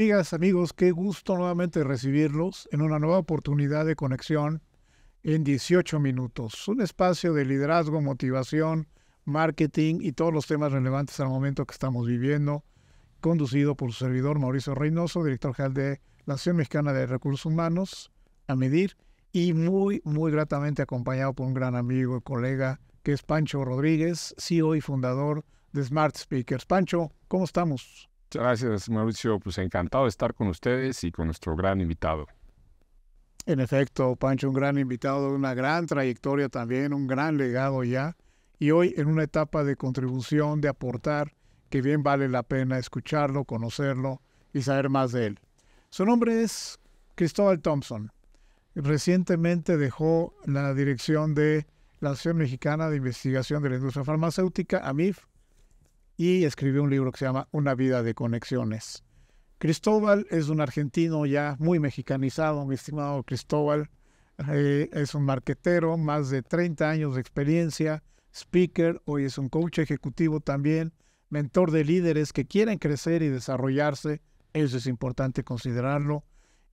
Amigas, amigos, qué gusto nuevamente recibirlos en una nueva oportunidad de conexión en 18 minutos, un espacio de liderazgo, motivación, marketing y todos los temas relevantes al momento que estamos viviendo, conducido por su servidor Mauricio Reynoso, director general de la Acción Mexicana de Recursos Humanos, a medir, y muy, muy gratamente acompañado por un gran amigo y colega que es Pancho Rodríguez, CEO y fundador de Smart Speakers. Pancho, ¿cómo estamos? Muchas gracias, Mauricio. Pues encantado de estar con ustedes y con nuestro gran invitado. En efecto, Pancho, un gran invitado, una gran trayectoria también, un gran legado ya. Y hoy en una etapa de contribución, de aportar, que bien vale la pena escucharlo, conocerlo y saber más de él. Su nombre es Cristóbal Thompson. Recientemente dejó la dirección de la Asociación Mexicana de Investigación de la Industria Farmacéutica, AMIF, y escribió un libro que se llama Una vida de conexiones. Cristóbal es un argentino ya muy mexicanizado, mi estimado Cristóbal. Eh, es un marquetero, más de 30 años de experiencia, speaker, hoy es un coach ejecutivo también, mentor de líderes que quieren crecer y desarrollarse. Eso es importante considerarlo.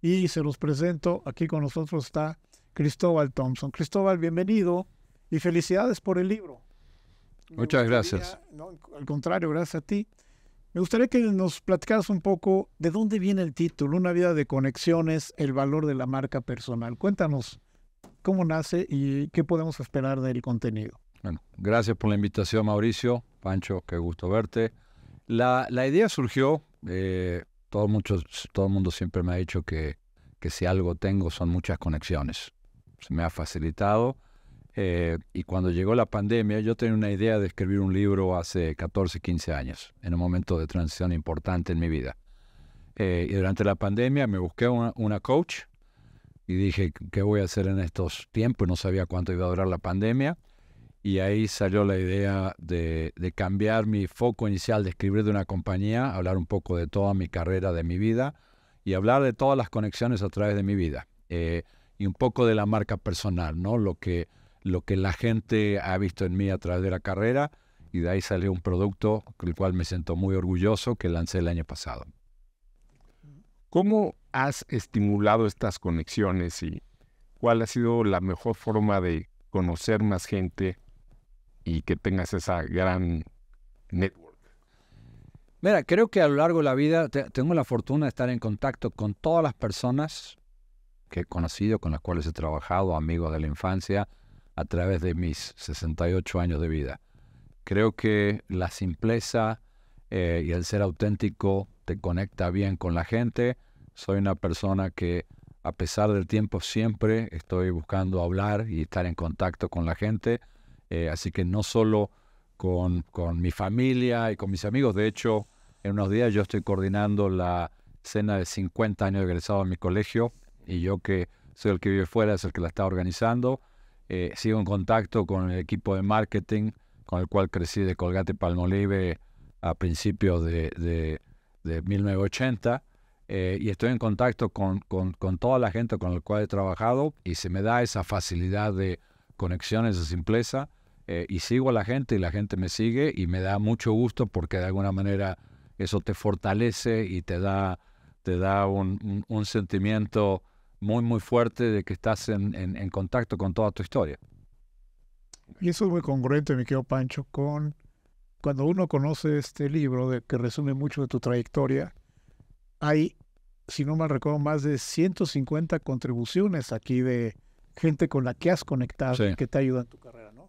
Y se los presento, aquí con nosotros está Cristóbal Thompson. Cristóbal, bienvenido y felicidades por el libro. Muchas gracias. al contrario, gracias a ti. Me gustaría que nos platicaras un poco de dónde viene el título, Una vida de conexiones, el valor de la marca personal. Cuéntanos cómo nace y qué podemos esperar del contenido. Bueno, gracias por la invitación, Mauricio. Pancho, qué gusto verte. La, idea surgió, eh, todo, el mundo siempre me ha dicho que, que si algo tengo son muchas conexiones. Se me ha facilitado eh, y cuando llegó la pandemia, yo tenía una idea de escribir un libro hace 14, 15 años, en un momento de transición importante en mi vida. Eh, y durante la pandemia me busqué una, coach y dije, ¿qué voy a hacer en estos tiempos? No sabía cuánto iba a durar la pandemia. Y ahí salió la idea de, cambiar mi foco inicial de escribir de una compañía, hablar un poco de toda mi carrera, de mi vida, y hablar de todas las conexiones a través de mi vida. Eh, y un poco de la marca personal, ¿no? Lo que, lo que la gente ha visto en mí a través de la carrera y de ahí salió un producto con el cual me siento muy orgulloso que lancé el año pasado. ¿Cómo has estimulado estas conexiones y cuál ha sido la mejor forma de conocer más gente y que tengas esa gran network? Mira, creo que a lo largo de la vida tengo la fortuna de estar en contacto con todas las personas que he conocido, con las cuales he trabajado, amigos de la infancia, a través de mis 68 años de vida. Creo que la simpleza eh, y el ser auténtico te conecta bien con la gente. Soy una persona que a pesar del tiempo siempre estoy buscando hablar y estar en contacto con la gente. Eh, así que no solo con, con, mi familia y con mis amigos. De hecho, en unos días yo estoy coordinando la cena de 50 años de egresado en mi colegio y yo que soy el que vive fuera es el que la está organizando. Eh, sigo en contacto con el equipo de marketing con el cual crecí de Colgate Palmolive a principios de, 1980. Eh, y estoy en contacto con, con, toda la gente con la cual he trabajado y se me da esa facilidad de conexión, esa simpleza. Eh, y sigo a la gente y la gente me sigue y me da mucho gusto porque de alguna manera eso te fortalece y te da, te da un, un sentimiento muy, muy fuerte de que estás en, contacto con toda tu historia. Y eso es muy congruente, mi querido Pancho, con cuando uno conoce este libro que resume mucho de tu trayectoria. Hay, si no mal recuerdo, más de 150 contribuciones aquí de gente con la que has conectado que te ayuda en tu carrera, ¿no?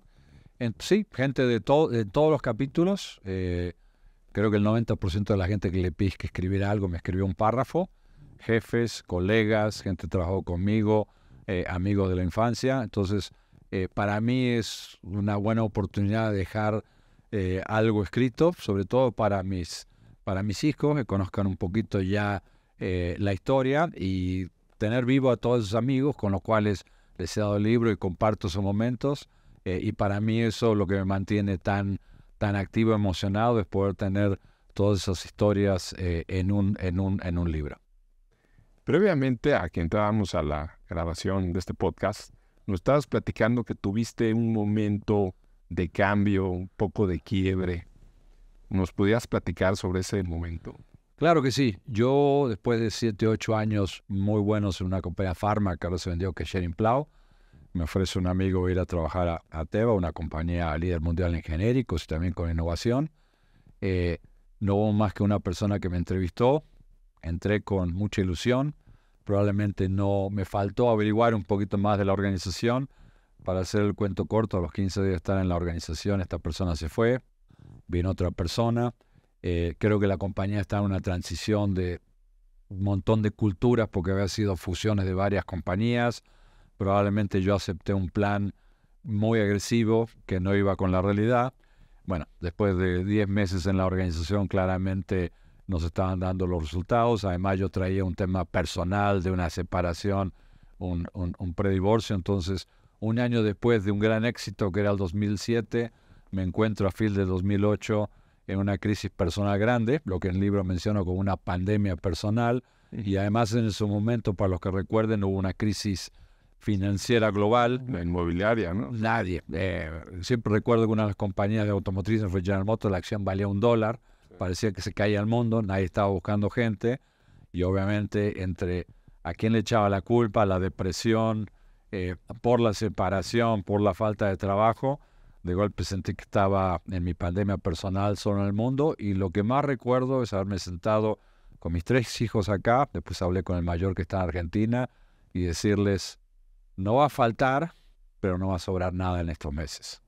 sí, gente de, de, todos los capítulos. Eh, creo que el 90% de la gente que le pide que escribiera algo me escribió un párrafo jefes, colegas, gente que trabajó conmigo, eh, amigos de la infancia. Entonces, eh, para mí es una buena oportunidad de dejar eh, algo escrito, sobre todo para mis, para mis hijos, que conozcan un poquito ya la historia y tener vivo a todos esos amigos con los cuales les he dado el libro y comparto esos momentos. y para mí eso lo que me mantiene tan, tan activo, emocionado, es poder tener todas esas historias en, un, en, un, en un libro. Previamente a que entrábamos a la grabación de este podcast, nos estabas platicando que tuviste un momento de cambio, un poco de quiebre. ¿Nos podías platicar sobre ese momento? Claro que sí. Yo, después de 7, 8 años muy buenos en una compañía farma que ahora se vendió que Sharing Plow, me ofrece un amigo ir a trabajar a, Teva, una compañía líder mundial en genéricos y también con innovación. Eh, no hubo más que una persona que me entrevistó entré con mucha ilusión. Probablemente no me faltó averiguar un poquito más de la organización. Para hacer el cuento corto, a los 15 días de estar en la organización, esta persona se fue, vino otra persona. Eh, creo que la compañía está en una transición de un montón de culturas porque había sido fusiones de varias compañías. Probablemente yo acepté un plan muy agresivo que no iba con la realidad. Bueno, después de 10 meses en la organización, claramente nos estaban dando los resultados. Además, yo traía un tema personal de una separación, un, un, predivorcio. Entonces, un año después de un gran éxito que era el 2007, me encuentro a fin de 2008 en una crisis personal grande, lo que en el libro menciono como una pandemia personal. Y además, en su momento, para los que recuerden, hubo una crisis financiera global. inmobiliaria, ¿no? Nadie. Eh, siempre recuerdo que una de las compañías de automotrices fue General Motors, la acción valía un dólar parecía que se caía el mundo, nadie estaba buscando gente y obviamente entre a quién le echaba la culpa, la depresión, eh, por la separación, por la falta de trabajo, de golpe sentí que estaba en mi pandemia personal solo en el mundo y lo que más recuerdo es haberme sentado con mis tres hijos acá, después hablé con el mayor que está en Argentina y decirles, no va a faltar, pero no va a sobrar nada en estos meses.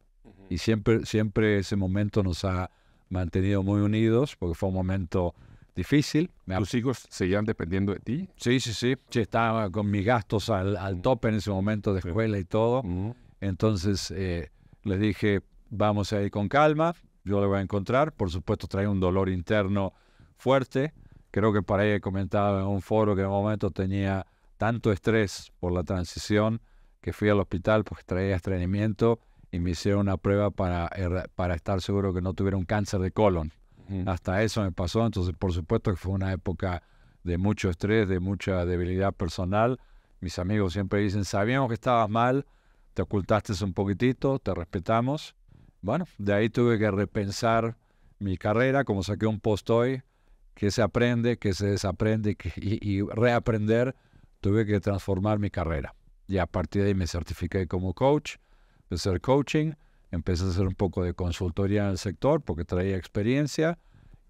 Y siempre, siempre ese momento nos ha mantenido muy unidos porque fue un momento difícil. ¿Tus hijos seguían dependiendo de ti? Sí, sí, sí. Yo estaba con mis gastos al, mm. tope en ese momento de escuela y todo. Mm. Entonces eh, les dije, vamos a ir con calma, yo lo voy a encontrar. Por supuesto trae un dolor interno fuerte. Creo que para ella comentado en un foro que en un momento tenía tanto estrés por la transición que fui al hospital porque traía estreñimiento y me hicieron una prueba para, para estar seguro que no tuviera un cáncer de colon. Hasta eso me pasó, entonces por supuesto que fue una época de mucho estrés, de mucha debilidad personal. Mis amigos siempre dicen, sabíamos que estabas mal, te ocultaste un poquitito, te respetamos. Bueno, de ahí tuve que repensar mi carrera, como saqué un post hoy, que se aprende, que se desaprende y, y reaprender, tuve que transformar mi carrera. Y a partir de ahí me certifiqué como coach, empecé a hacer coaching, empecé a hacer un poco de consultoría en el sector porque traía experiencia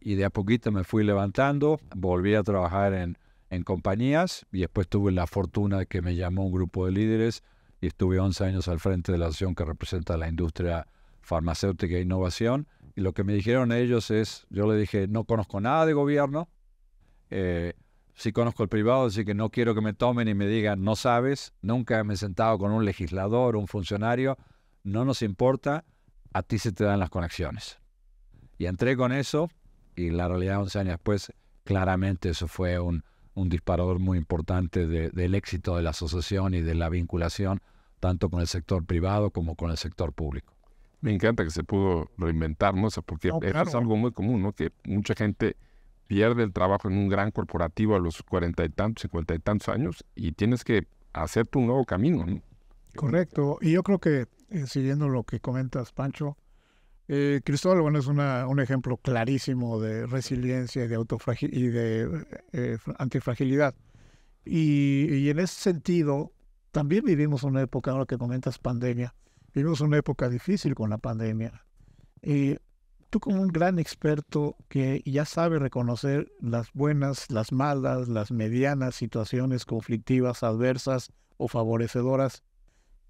y de a poquito me fui levantando, volví a trabajar en, en compañías y después tuve la fortuna de que me llamó un grupo de líderes y estuve 11 años al frente de la acción que representa la industria farmacéutica e innovación. Y lo que me dijeron ellos es, yo le dije, no conozco nada de gobierno, eh, si conozco el privado, así que no quiero que me tomen y me digan, no sabes, nunca me he sentado con un legislador, un funcionario, no nos importa, a ti se te dan las conexiones. Y entré con eso y la realidad 11 años después, claramente eso fue un, disparador muy importante del éxito de la asociación y de la vinculación tanto con el sector privado como con el sector público. Me encanta que se pudo reinventar, porque es algo muy común, ¿no? Que mucha gente pierde el trabajo en un gran corporativo a los cuarenta y tantos, cincuenta y tantos años y tienes que hacer tu nuevo camino. Correcto. Y yo creo que, eh, siguiendo lo que comentas, Pancho, eh, Cristóbal bueno, es una, un ejemplo clarísimo de resiliencia y de, y de eh, antifragilidad. Y, y, en ese sentido, también vivimos una época, ahora que comentas pandemia, vivimos una época difícil con la pandemia. Y tú como un gran experto que ya sabe reconocer las buenas, las malas, las medianas situaciones conflictivas, adversas o favorecedoras,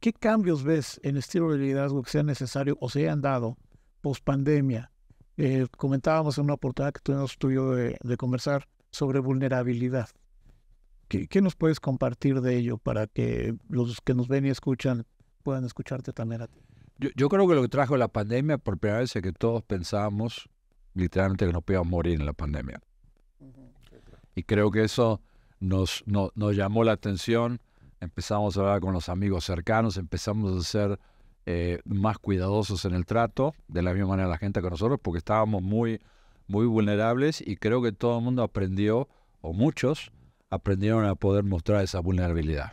¿qué cambios ves en estilo de liderazgo que sea necesario o se hayan dado post pandemia? Eh, comentábamos en una oportunidad que tuvimos tuyo de, de conversar sobre vulnerabilidad. ¿Qué, ¿Qué, nos puedes compartir de ello para que los que nos ven y escuchan puedan escucharte también a ti? Yo, creo que lo que trajo la pandemia por primera vez es que todos pensábamos literalmente que nos podíamos morir en la pandemia. Y creo que eso nos, llamó la atención. Empezamos a hablar con los amigos cercanos, empezamos a ser eh, más cuidadosos en el trato, de la misma manera la gente que nosotros, porque estábamos muy, muy vulnerables y creo que todo el mundo aprendió, o muchos, aprendieron a poder mostrar esa vulnerabilidad.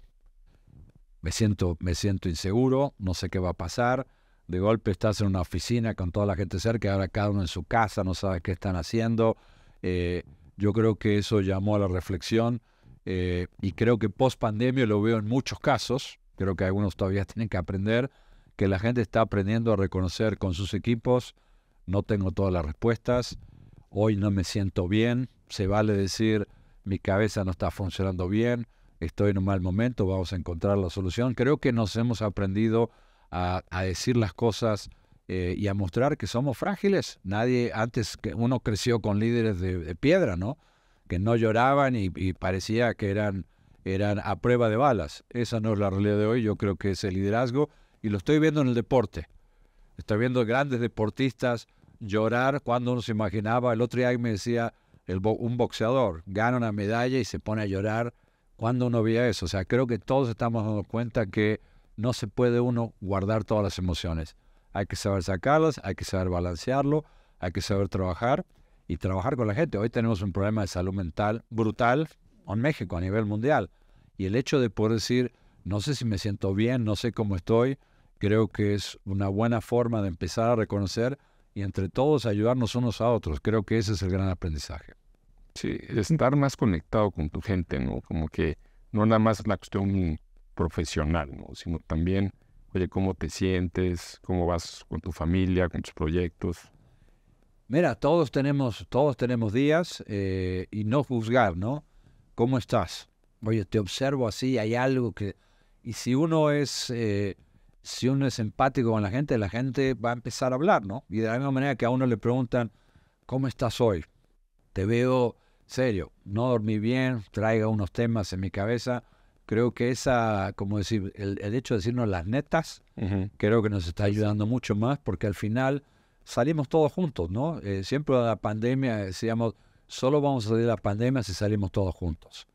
Me siento, me siento inseguro, no sé qué va a pasar, de golpe estás en una oficina con toda la gente cerca, ahora cada uno en su casa, no sabes qué están haciendo. Eh, yo creo que eso llamó a la reflexión eh, y creo que post pandemia lo veo en muchos casos, creo que algunos todavía tienen que aprender, que la gente está aprendiendo a reconocer con sus equipos, no tengo todas las respuestas, hoy no me siento bien, se vale decir mi cabeza no está funcionando bien, estoy en un mal momento, vamos a encontrar la solución. Creo que nos hemos aprendido a, decir las cosas eh, y a mostrar que somos frágiles. Nadie, antes que uno creció con líderes de, piedra, ¿no? Que no lloraban y, parecía que eran, eran a prueba de balas. Esa no es la realidad de hoy, yo creo que es el liderazgo y lo estoy viendo en el deporte. Estoy viendo grandes deportistas llorar cuando uno se imaginaba. El otro día me decía el un boxeador, gana una medalla y se pone a llorar. cuando uno veía eso? O sea, creo que todos estamos dando cuenta que no se puede uno guardar todas las emociones. Hay que saber sacarlas, hay que saber balancearlo, hay que saber trabajar y trabajar con la gente. Hoy tenemos un problema de salud mental brutal en México, a nivel mundial. Y el hecho de poder decir, no sé si me siento bien, no sé cómo estoy, creo que es una buena forma de empezar a reconocer y entre todos ayudarnos unos a otros. Creo que ese es el gran aprendizaje. Sí, estar más conectado con tu gente, ¿no? Como que no nada más la cuestión profesional, sino también, oye, cómo te sientes, cómo vas con tu familia, con tus proyectos. Mira, todos tenemos, todos tenemos días eh, y no juzgar, ¿no? ¿Cómo estás? Oye, te observo así, hay algo que... Y si uno es, eh, si uno es empático con la gente, la gente va a empezar a hablar, ¿no? Y de la misma manera que a uno le preguntan, ¿cómo estás hoy? Te veo serio, no dormí bien, traiga unos temas en mi cabeza creo que esa, como decir, el, hecho de decirnos las netas, creo que nos está ayudando mucho más porque al final salimos todos juntos, ¿no? Eh, siempre la pandemia decíamos, solo vamos a salir de la pandemia si salimos todos juntos.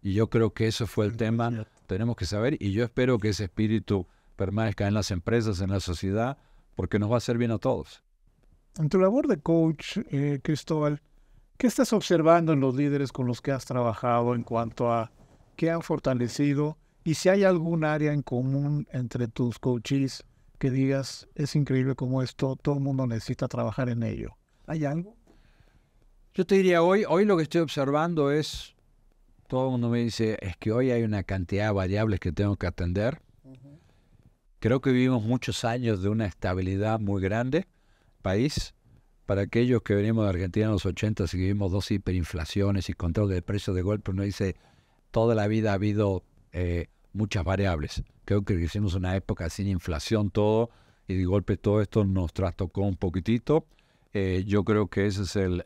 Y yo creo que eso fue el mm, tema, tenemos que saber, y yo espero que ese espíritu permanezca en las empresas, en la sociedad, porque nos va a hacer bien a todos. En tu labor de coach, eh, Cristóbal, ¿qué estás observando en los líderes con los que has trabajado en cuanto a que han fortalecido? Y si hay algún área en común entre tus coaches que digas, es increíble como esto, todo el mundo necesita trabajar en ello. ¿Hay algo? Yo te diría, hoy, hoy lo que estoy observando es, todo el mundo me dice, es que hoy hay una cantidad de variables que tengo que atender. Creo que vivimos muchos años de una estabilidad muy grande, país. Para aquellos que venimos de Argentina en los 80 y vivimos dos hiperinflaciones y control de precios de golpe, uno dice, toda la vida ha habido eh, muchas variables. Creo que hicimos una época sin inflación todo y de golpe todo esto nos trastocó un poquitito. Eh, yo creo que ese es el,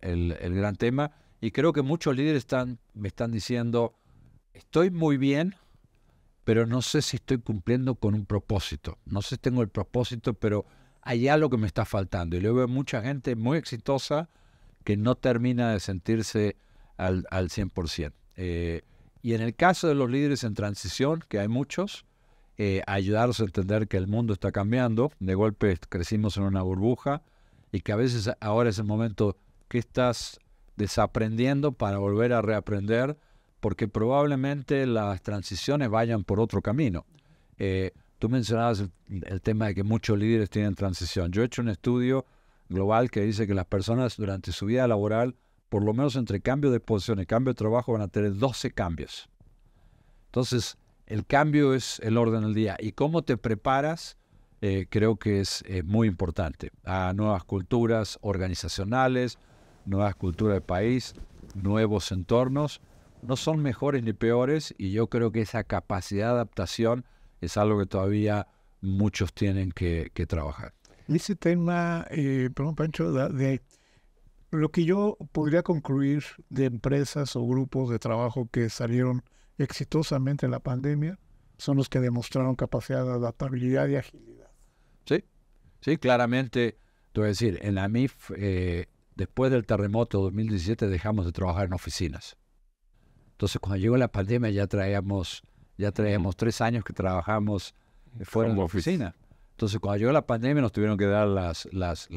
gran tema y creo que muchos líderes están, me están diciendo, estoy muy bien, pero no sé si estoy cumpliendo con un propósito. No sé si tengo el propósito, pero hay algo que me está faltando. Y luego veo mucha gente muy exitosa que no termina de sentirse al, al 100%. Eh, y en el caso de los líderes en transición, que hay muchos, eh, ayudarlos a entender que el mundo está cambiando, de golpe crecimos en una burbuja y que a veces ahora es el momento que estás desaprendiendo para volver a reaprender, porque probablemente las transiciones vayan por otro camino. Eh, tú mencionabas el tema de que muchos líderes tienen transición. Yo he hecho un estudio global que dice que las personas durante su vida laboral por lo menos entre cambio de posición y cambio de trabajo, van a tener 12 cambios. Entonces, el cambio es el orden del día. Y cómo te preparas, eh, creo que es eh, muy importante. A nuevas culturas organizacionales, nuevas culturas de país, nuevos entornos. No son mejores ni peores y yo creo que esa capacidad de adaptación es algo que todavía muchos tienen que, trabajar. Ese tema, eh, perdón Pancho, de lo que yo podría concluir de empresas o grupos de trabajo que salieron exitosamente en la pandemia son los que demostraron capacidad de adaptabilidad y agilidad. Sí, sí, claramente. Tú decir, en la MIF, eh, después del terremoto 2017, dejamos de trabajar en oficinas. Entonces, cuando llegó la pandemia, ya traíamos, ya traíamos tres años que trabajamos eh, fuera de oficina. Entonces, cuando llegó la pandemia, nos tuvieron que dar las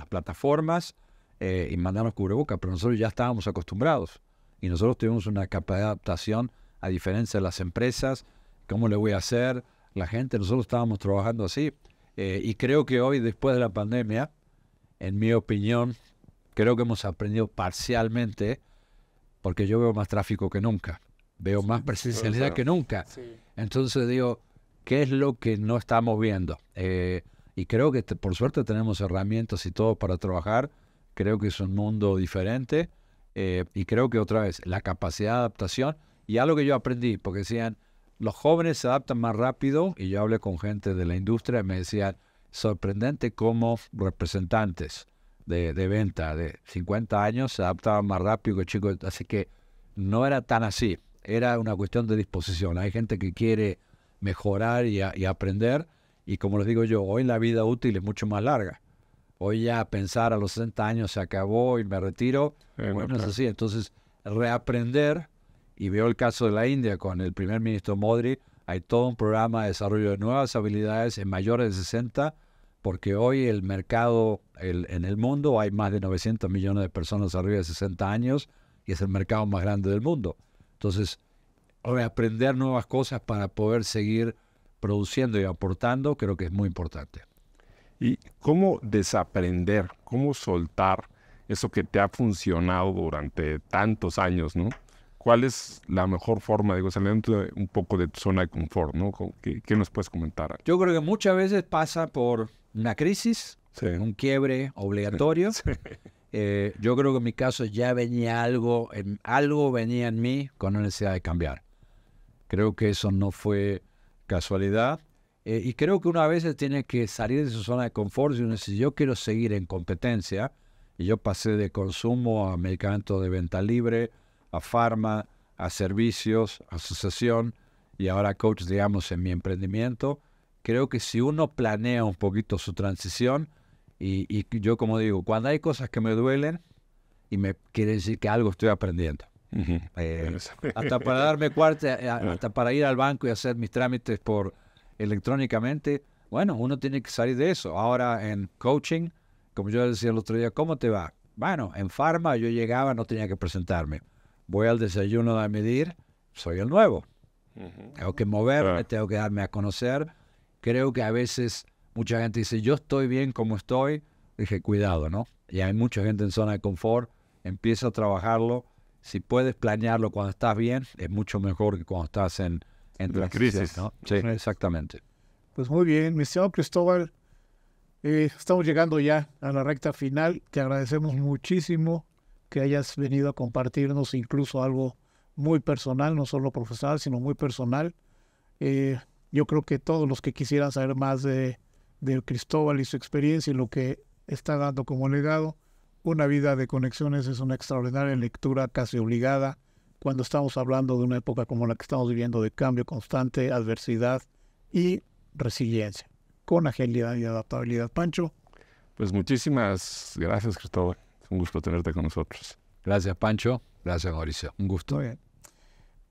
plataformas eh, y mandarnos cubrebocas, pero nosotros ya estábamos acostumbrados y nosotros tuvimos una capacidad de adaptación a diferencia de las empresas, cómo le voy a hacer, la gente, nosotros estábamos trabajando así eh, y creo que hoy, después de la pandemia, en mi opinión, creo que hemos aprendido parcialmente porque yo veo más tráfico que nunca, veo más presencialidad que nunca. Entonces digo, ¿qué es lo que no estamos viendo? Eh, y creo que por suerte tenemos herramientas y todo para trabajar creo que es un mundo diferente eh, y creo que otra vez la capacidad de adaptación y algo que yo aprendí, porque decían, los jóvenes se adaptan más rápido y yo hablé con gente de la industria y me decían, sorprendente cómo representantes de, venta de 50 años se adaptaban más rápido que chicos, así que no era tan así, era una cuestión de disposición, hay gente que quiere mejorar y, y aprender y como les digo yo, hoy la vida útil es mucho más larga Hoy ya pensar a los 60 años, se acabó y me retiro. bueno, no, es así. Entonces, reaprender, y veo el caso de la India con el primer ministro Modri, hay todo un programa de desarrollo de nuevas habilidades en mayores de 60, porque hoy el mercado en el mundo hay más de 900 millones de personas arriba de 60 años y es el mercado más grande del mundo. Entonces, reaprender nuevas cosas para poder seguir produciendo y aportando creo que es muy importante y cómo desaprender, cómo soltar eso que te ha funcionado durante tantos años, ¿no? ¿Cuál es la mejor forma, digo, salir un poco de tu zona de confort, ¿no? ¿Qué, nos puedes comentar? Yo creo que muchas veces pasa por una crisis, un quiebre obligatorio. Eh, yo creo que en mi caso ya venía algo, algo venía en mí con la necesidad de cambiar. Creo que eso no fue casualidad. Eh, y creo que una vez tiene que salir de su zona de confort y uno dice, yo quiero seguir en competencia, y yo pasé de consumo a medicamentos de venta libre, a farma, a servicios, a asociación, y ahora coach, digamos, en mi emprendimiento. Creo que si uno planea un poquito su transición, y, yo como digo, cuando hay cosas que me duelen, y me quiere decir que algo estoy aprendiendo. Eh, hasta para darme cuarto, eh, ah. hasta para ir al banco y hacer mis trámites por electrónicamente, bueno, uno tiene que salir de eso. Ahora en coaching, como yo decía el otro día, ¿cómo te va? Bueno, en farma yo llegaba, no tenía que presentarme. Voy al desayuno a medir, soy el nuevo. Tengo que moverme, tengo que darme a conocer. Creo que a veces mucha gente dice, yo estoy bien como estoy. Dije, cuidado, ¿no? Y hay mucha gente en zona de confort, empieza a trabajarlo. Si puedes planearlo cuando estás bien, es mucho mejor que cuando estás en, entre la crisis. ¿no? Sí, exactamente. Pues muy bien, mi estimado Cristóbal, eh, estamos llegando ya a la recta final. Te agradecemos muchísimo que hayas venido a compartirnos incluso algo muy personal, no solo profesional, sino muy personal. Eh, yo creo que todos los que quisieran saber más de, de Cristóbal y su experiencia y lo que está dando como legado, una vida de conexiones es una extraordinaria lectura casi obligada cuando estamos hablando de una época como la que estamos viviendo de cambio constante, adversidad y resiliencia, con agilidad y adaptabilidad. Pancho. Pues muchísimas gracias, Cristóbal. Un gusto tenerte con nosotros. Gracias, Pancho. Gracias, Mauricio. Un gusto. Muy bien.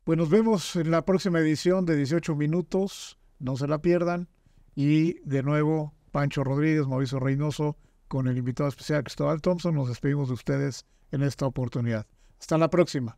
Pues nos vemos en la próxima edición de 18 minutos. No se la pierdan. Y de nuevo, Pancho Rodríguez, Mauricio Reynoso, con el invitado especial Cristóbal Thompson. Nos despedimos de ustedes en esta oportunidad. Hasta la próxima.